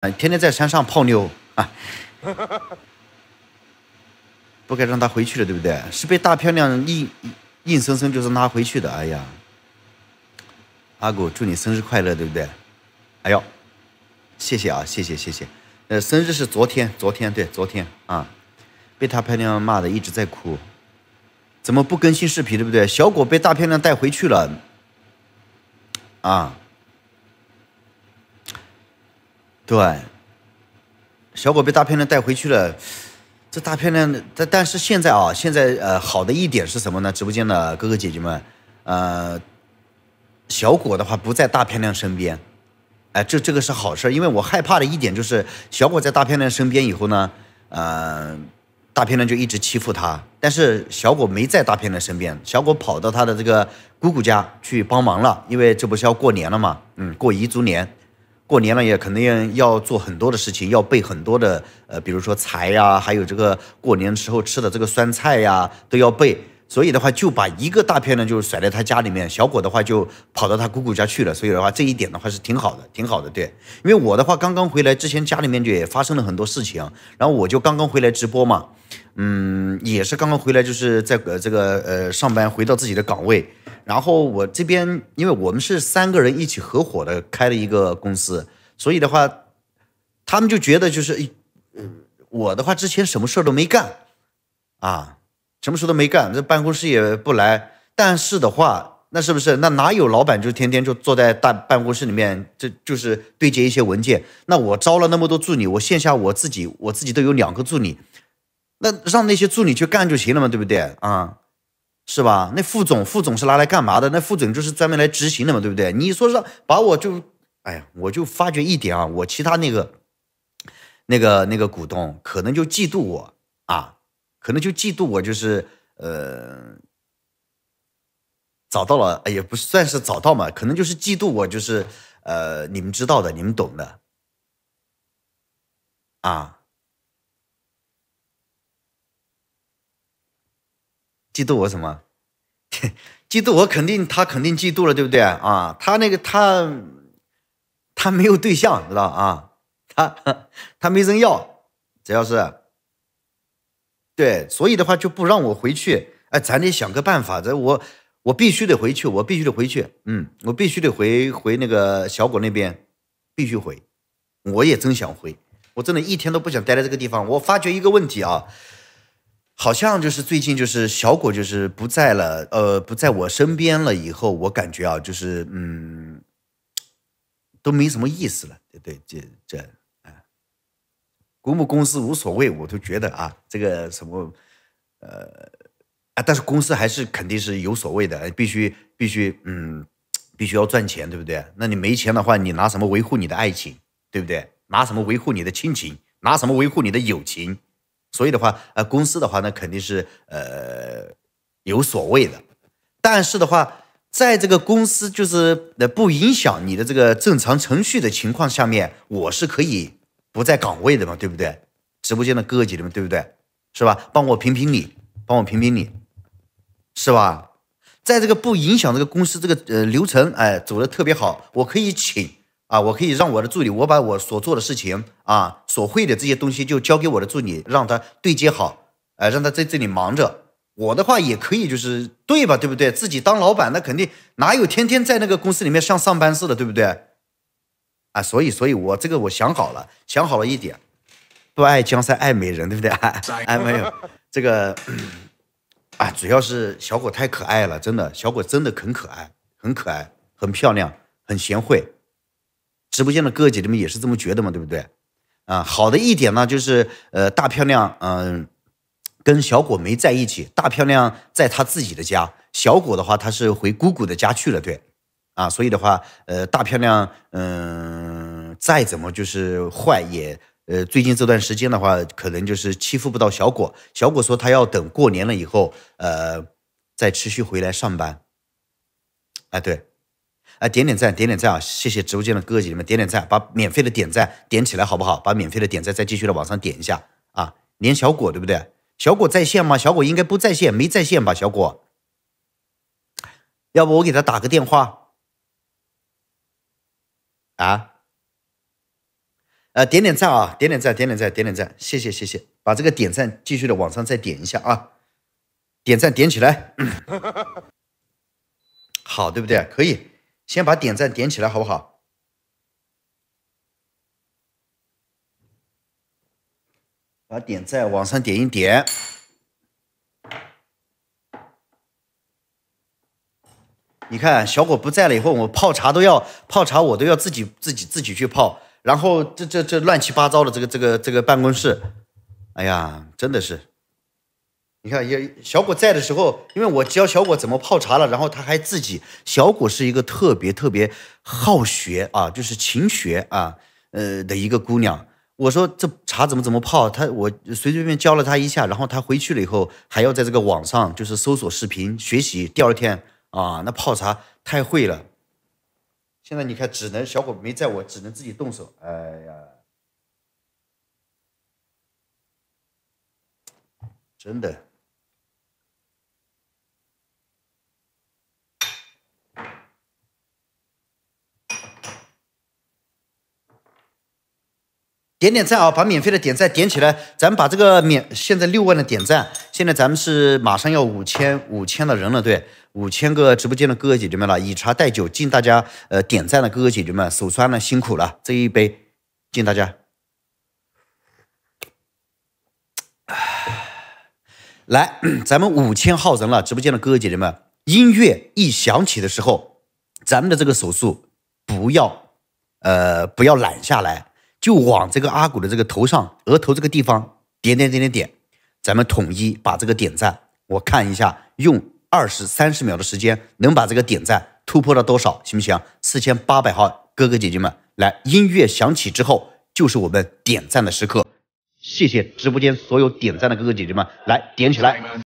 啊，天天在山上泡妞啊！不该让他回去了，对不对？是被大漂亮硬硬生生就是拉回去的。哎呀，阿古祝你生日快乐，对不对？哎呦，谢谢啊，谢谢谢谢。呃，生日是昨天，昨天对，昨天啊，被大漂亮骂的一直在哭，怎么不更新视频，对不对？小果被大漂亮带回去了，啊。对，小果被大漂亮带回去了。这大漂亮，但但是现在啊，现在呃，好的一点是什么呢？直播间的哥哥姐姐们，呃，小果的话不在大漂亮身边，哎，这这个是好事因为我害怕的一点就是小果在大漂亮身边以后呢，嗯，大漂亮就一直欺负他。但是小果没在大漂亮身边，小果跑到他的这个姑姑家去帮忙了，因为这不是要过年了嘛，嗯，过彝族年。过年了也肯定要做很多的事情，要备很多的，呃，比如说财呀，还有这个过年时候吃的这个酸菜呀，都要备。所以的话就把一个大片呢就甩在他家里面，小果的话就跑到他姑姑家去了。所以的话这一点的话是挺好的，挺好的，对。因为我的话刚刚回来之前家里面就也发生了很多事情，然后我就刚刚回来直播嘛。嗯，也是刚刚回来，就是在呃这个呃上班，回到自己的岗位。然后我这边，因为我们是三个人一起合伙的，开了一个公司，所以的话，他们就觉得就是，呃，我的话之前什么事儿都没干，啊，什么事都没干，这办公室也不来。但是的话，那是不是那哪有老板就天天就坐在大办公室里面，这就是对接一些文件？那我招了那么多助理，我线下我自己我自己都有两个助理。那让那些助理去干就行了嘛，对不对啊？是吧？那副总副总是拿来干嘛的？那副总就是专门来执行的嘛，对不对？你说让把我就，哎呀，我就发觉一点啊，我其他那个，那个那个股东可能就嫉妒我啊，可能就嫉妒我就是呃，找到了，也不算是找到嘛，可能就是嫉妒我就是呃，你们知道的，你们懂的，啊。嫉妒我什么？嫉妒我肯定他肯定嫉妒了，对不对？啊，他那个他他没有对象，知道啊？他他没人要，只要是对，所以的话就不让我回去。哎，咱得想个办法，这我我必须得回去，我必须得回去。嗯，我必须得回回那个小果那边，必须回。我也真想回，我真的一天都不想待在这个地方。我发觉一个问题啊。好像就是最近就是小果就是不在了，呃，不在我身边了以后，我感觉啊，就是嗯，都没什么意思了。对对，这这啊，公不公司无所谓，我都觉得啊，这个什么，呃啊，但是公司还是肯定是有所谓的，必须必须嗯，必须要赚钱，对不对？那你没钱的话，你拿什么维护你的爱情，对不对？拿什么维护你的亲情？拿什么维护你的友情？所以的话，呃，公司的话，那肯定是呃有所谓的，但是的话，在这个公司就是不影响你的这个正常程序的情况下面，我是可以不在岗位的嘛，对不对？直播间的哥哥姐姐们，对不对？是吧？帮我评评理，帮我评评理，是吧？在这个不影响这个公司这个呃流程，哎，走的特别好，我可以请。啊，我可以让我的助理，我把我所做的事情啊，所会的这些东西就交给我的助理，让他对接好，呃，让他在这里忙着。我的话也可以，就是对吧，对不对？自己当老板，那肯定哪有天天在那个公司里面像上班似的，对不对？啊，所以，所以我这个我想好了，想好了一点，不爱江山爱美人，对不对？哎，没有这个，啊，主要是小伙太可爱了，真的，小伙真的很可爱，很可爱，很漂亮，很贤惠。直播间的哥哥姐姐们也是这么觉得嘛，对不对？啊，好的一点呢，就是呃，大漂亮，嗯，跟小果没在一起，大漂亮在她自己的家，小果的话，她是回姑姑的家去了，对，啊，所以的话，呃，大漂亮，嗯，再怎么就是坏也，呃，最近这段时间的话，可能就是欺负不到小果，小果说他要等过年了以后，呃，再持续回来上班，哎，对。来点点赞，点点赞啊！谢谢直播间的哥哥姐姐们点点赞，把免费的点赞点起来，好不好？把免费的点赞再继续的往上点一下啊！连小果对不对？小果在线吗？小果应该不在线，没在线吧？小果，要不我给他打个电话啊？呃，点点赞啊，点点赞，点点赞，点点赞，谢谢谢谢，把这个点赞继续的往上再点一下啊！点赞点起来，好对不对？可以。先把点赞点起来，好不好？把点赞往上点一点。你看，小果不在了以后，我泡茶都要泡茶，我都要自己自己自己去泡。然后这这这乱七八糟的这个这个这个办公室，哎呀，真的是。你看，也小果在的时候，因为我教小果怎么泡茶了，然后她还自己。小果是一个特别特别好学啊，就是勤学啊，呃的一个姑娘。我说这茶怎么怎么泡，她我随随便便教了她一下，然后她回去了以后，还要在这个网上就是搜索视频学习。第二天啊，那泡茶太会了。现在你看，只能小果没在我，只能自己动手。哎呀，真的。点点赞啊，把免费的点赞点起来，咱们把这个免现在六万的点赞，现在咱们是马上要五千五千的人了，对，五千个直播间的哥哥姐姐们了，以茶代酒，敬大家，呃，点赞的哥哥姐姐们，手酸了，辛苦了，这一杯敬大家。来，咱们五千号人了，直播间的哥哥姐姐们，音乐一响起的时候，咱们的这个手速不要，呃，不要懒下来。就往这个阿古的这个头上、额头这个地方点点点点点，咱们统一把这个点赞，我看一下，用二十三十秒的时间能把这个点赞突破到多少，行不行？四千八百号哥哥姐姐们，来，音乐响起之后就是我们点赞的时刻。谢谢直播间所有点赞的哥哥姐姐们，来点起来。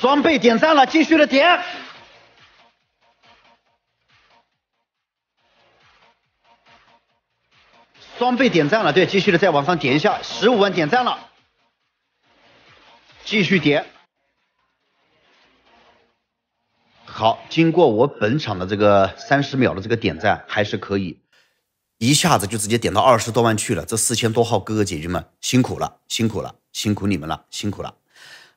双倍点赞了，继续的点。双倍点赞了，对，继续的再往上点一下，十五万点赞了，继续点。好，经过我本场的这个三十秒的这个点赞，还是可以一下子就直接点到二十多万去了。这四千多号哥哥姐姐们辛苦了，辛苦了，辛苦你们了，辛苦了。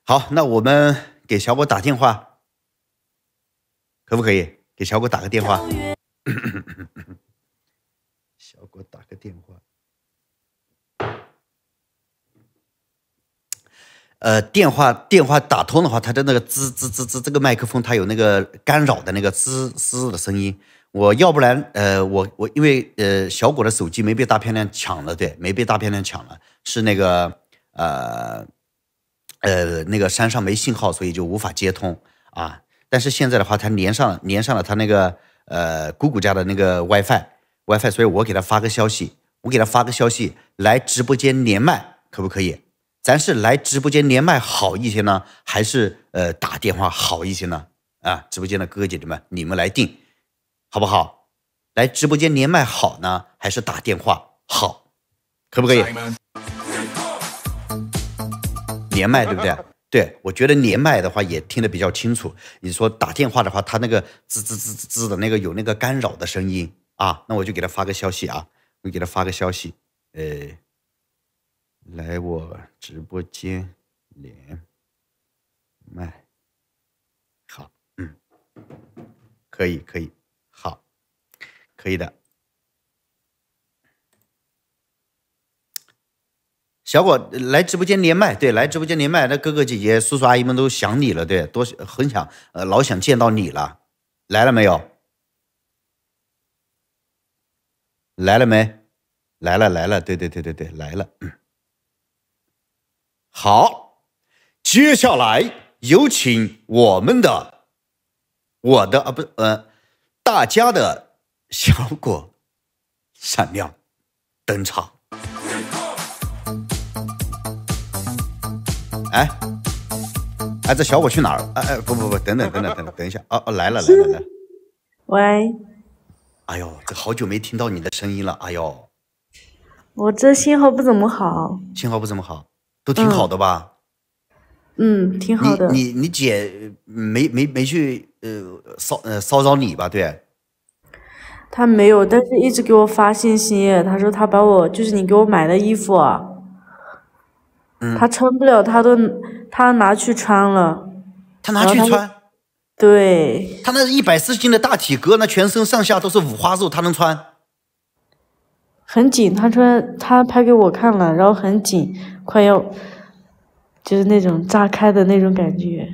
好，那我们。给小果打电话，可不可以？给小果打个电话，小果打个电话。呃，电话电话打通的话，它的那个滋滋滋滋，这个麦克风它有那个干扰的那个滋滋的声音。我要不然，呃，我我因为呃，小果的手机没被大漂亮抢了，对，没被大漂亮抢了，是那个呃。呃，那个山上没信号，所以就无法接通啊。但是现在的话，他连上连上了他那个呃姑姑家的那个 WiFi WiFi，所以我给他发个消息，我给他发个消息来直播间连麦，可不可以？咱是来直播间连麦好一些呢，还是呃打电话好一些呢？啊，直播间的哥哥姐姐们，你们来定，好不好？来直播间连麦好呢，还是打电话好，可不可以？连麦对不对？对我觉得连麦的话也听得比较清楚。你说打电话的话，他那个滋滋滋滋滋的那个有那个干扰的声音啊，那我就给他发个消息啊，我给他发个消息，呃，来我直播间连麦，好，嗯，可以可以，好，可以的。小果来直播间连麦，对，来直播间连麦的哥哥姐姐、叔叔阿姨们都想你了，对，多很想，呃，老想见到你了。来了没有？来了没？来了来了，对对对对对，来了。好，接下来有请我们的，我的啊，不是，大家的小果闪亮登场。哎，哎，这小伙去哪儿？哎哎，不不不，等等等等等等一下，哦哦，来了来了来，喂，哎呦，这好久没听到你的声音了，哎呦。我这信号不怎么好。信号不怎么好，都挺好的吧？嗯，挺好的。你你你姐没没没去呃骚呃骚扰你吧？对。她没有，但是一直给我发信息，她说她把我就是你给我买的衣服。他穿不了，他都他拿去穿了。他拿去穿。对。他那一百四斤的大体格，那全身上下都是五花肉，他能穿？很紧，他穿他拍给我看了，然后很紧，快要就是那种炸开的那种感觉。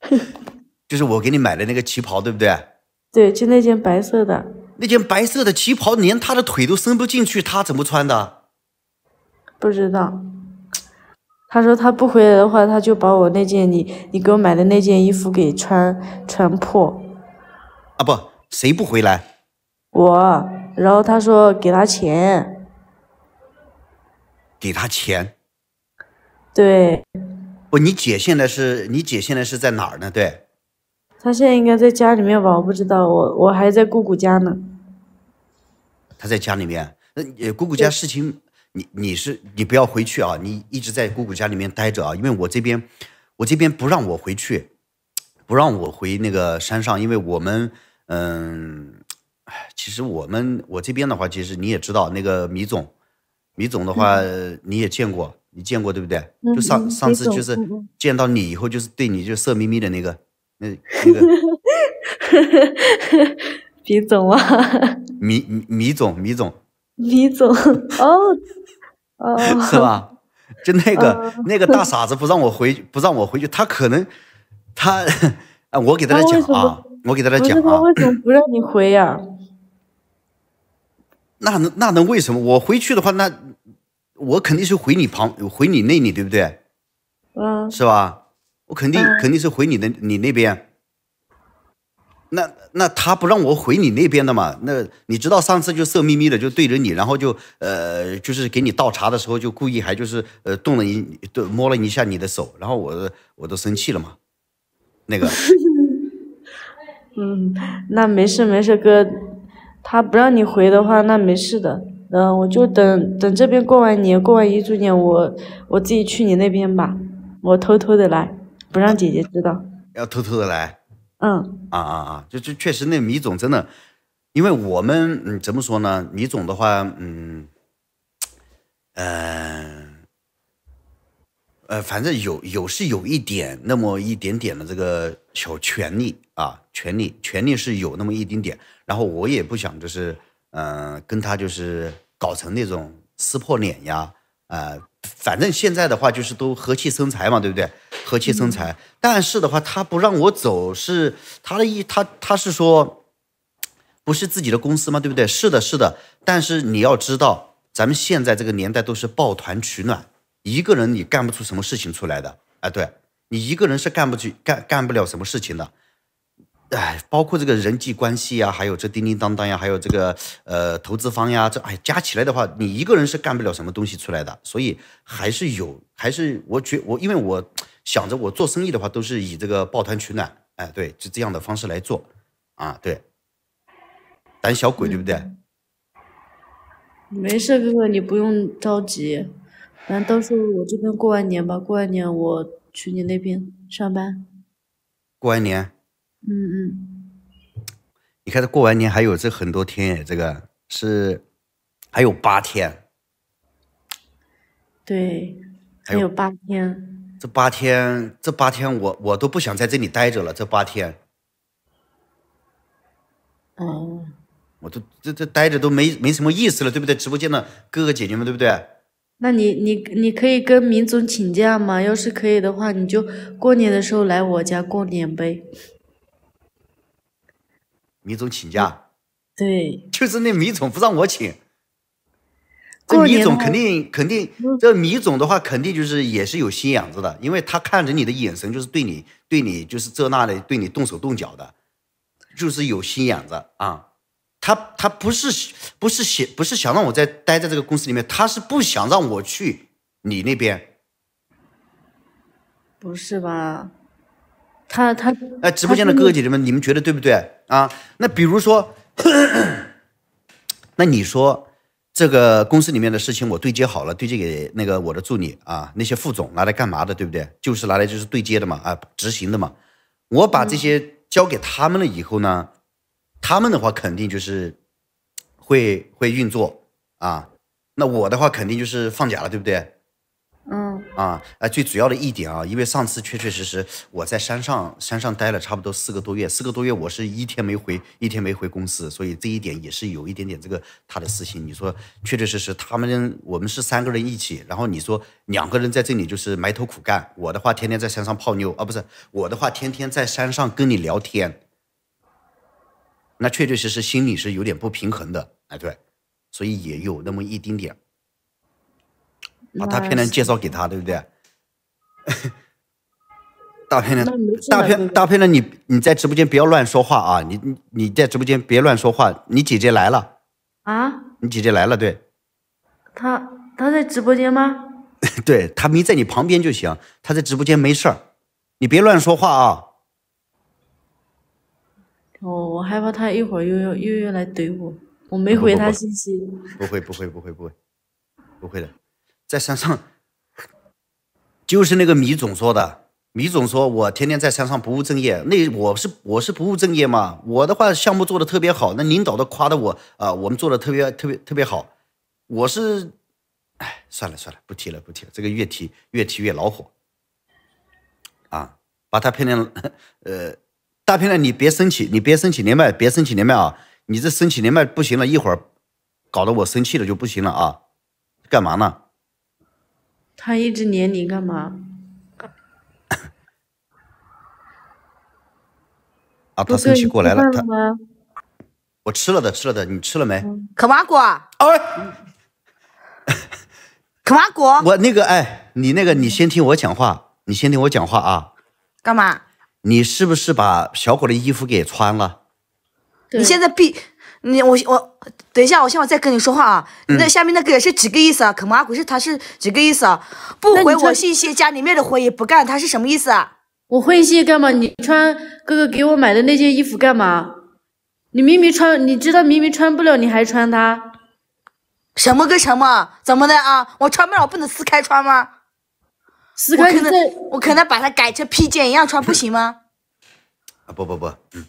就是我给你买的那个旗袍，对不对？对，就那件白色的。那件白色的旗袍连他的腿都伸不进去，他怎么穿的？不知道，他说他不回来的话，他就把我那件你你给我买的那件衣服给穿穿破，啊不，谁不回来？我。然后他说给他钱，给他钱。对。不，你姐现在是你姐现在是在哪儿呢？对。她现在应该在家里面吧？我不知道，我我还在姑姑家呢。他在家里面，那姑姑家事情。你你是你不要回去啊！你一直在姑姑家里面待着啊！因为我这边，我这边不让我回去，不让我回那个山上，因为我们，嗯，其实我们我这边的话，其实你也知道，那个米总，米总的话你也见过，你见过对不对？就上上次就是见到你以后，就是对你就色眯眯的那个，那那个，米总啊，米米总，米总，米总，哦。是吧？就那个那个大 傻子不让我回，不让我回去，他可能他，我给大家讲啊，我给大家讲啊，不他为什么不让你回呀？那能那能为什么？我回去的话，那我肯定是回你旁，回你那里，对不对？嗯，是吧？我肯定肯定是回你的你那边。那那他不让我回你那边的嘛？那你知道上次就色眯眯的就对着你，然后就呃就是给你倒茶的时候就故意还就是呃动了一都摸了一下你的手，然后我我都生气了嘛。那个，嗯，那没事没事哥，他不让你回的话，那没事的。嗯，我就等等这边过完年过完彝族年，我我自己去你那边吧，我偷偷的来，不让姐姐知道。要偷偷的来。嗯啊啊啊！就就确实那米总真的，因为我们怎么说呢？米总的话，嗯，呃，呃，反正有有是有一点那么一点点的这个小权利啊，权利权利是有那么一丁点，然后我也不想就是嗯跟他就是搞成那种撕破脸呀啊。反正现在的话就是都和气生财嘛，对不对？和气生财，但是的话他不让我走，是他的意，他他是说，不是自己的公司嘛，对不对？是的，是的。但是你要知道，咱们现在这个年代都是抱团取暖，一个人你干不出什么事情出来的。哎，对你一个人是干不去干干不了什么事情的。哎，包括这个人际关系呀，还有这叮叮当当呀，还有这个呃投资方呀，这哎加起来的话，你一个人是干不了什么东西出来的。所以还是有，还是我觉我因为我想着我做生意的话，都是以这个抱团取暖，哎，对，就这样的方式来做啊，对，胆小鬼，对不对？没事，哥哥，你不用着急，反正到时候我这边过完年吧，过完年我去你那边上班。过完年。嗯嗯，你看这过完年还有这很多天哎，这个是还有八天，对，还有八天。这八天，这八天我我都不想在这里待着了。这八天，哦，我都这这待着都没没什么意思了，对不对？直播间的哥哥姐姐们，对不对？那你你你可以跟明总请假吗？要是可以的话，你就过年的时候来我家过年呗。米总请假，对，就是那米总不让我请，这米总肯定肯定，这米总的话肯定就是也是有心眼子的，因为他看着你的眼神就是对你对你就是这那的，对你动手动脚的，就是有心眼子啊，他他不是不是想不是想让我在待在这个公司里面，他是不想让我去你那边，不是吧？他他哎，直播间的哥哥姐姐们，你们觉得对不对？啊，那比如说，那你说这个公司里面的事情，我对接好了，对接给那个我的助理啊，那些副总拿来干嘛的，对不对？就是拿来就是对接的嘛，啊，执行的嘛。我把这些交给他们了以后呢，他们的话肯定就是会会运作啊。那我的话肯定就是放假了，对不对？嗯啊，哎，最主要的一点啊，因为上次确确实实我在山上山上待了差不多四个多月，四个多月我是一天没回一天没回公司，所以这一点也是有一点点这个他的私心。你说确确实实他们我们是三个人一起，然后你说两个人在这里就是埋头苦干，我的话天天在山上泡妞啊，不是我的话天天在山上跟你聊天，那确确实实心里是有点不平衡的，哎对，所以也有那么一丁点。把大漂亮介绍给他，对不对？大漂亮，大漂大漂亮，你你在直播间不要乱说话啊！你你在直播间别乱说话。你姐姐来了啊！你姐姐来了，对。他他在直播间吗？对，他没在你旁边就行。他在直播间没事儿，你别乱说话啊。我我害怕他一会儿又要又要来怼我，我没回他信息。不会不会不会不会，不会的。在山上，就是那个米总说的。米总说，我天天在山上不务正业。那我是我是不务正业吗？我的话，项目做的特别好，那领导都夸的我啊。我们做的特别特别特别好。我是，哎，算了算了，不提了不提了。这个越提越提越恼火。啊，把他骗了，呃，大漂亮，你别生气，你别生气，连麦别生气，连麦啊，你这生气连麦不行了，一会儿搞得我生气了就不行了啊，干嘛呢？他一直黏你干嘛？啊，他生气过来了。他，我吃了的，吃了的，你吃了没？可马果。哎。可马果。我那个哎，你那个，你先听我讲话，你先听我讲话啊。干嘛？你是不是把小伙的衣服给穿了？你现在闭。你我我等一下，我现在再跟你说话啊。那下面那个是几个意思啊？恐怕不是他是几个意思啊？不回我信息，家里面的活也不干，他是什么意思啊？我回信息干嘛？你穿哥哥给我买的那件衣服干嘛？你明明穿，你知道明明穿不了，你还穿它？什么个什么？怎么的啊？我穿不了，不能撕开穿吗？撕开可能我可能把它改成披肩一样穿，不行吗？啊不不不，嗯。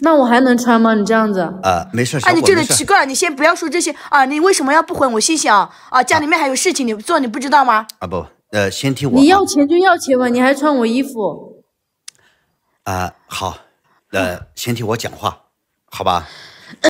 那我还能穿吗？你这样子啊，没事。哎，你真的奇怪，你先不要说这些啊！你为什么要不回我信息啊？啊，家里面还有事情你做，你不知道吗？啊不，呃，先听我。你要钱就要钱吧，你还穿我衣服？啊，好，呃，先听我讲话，好吧？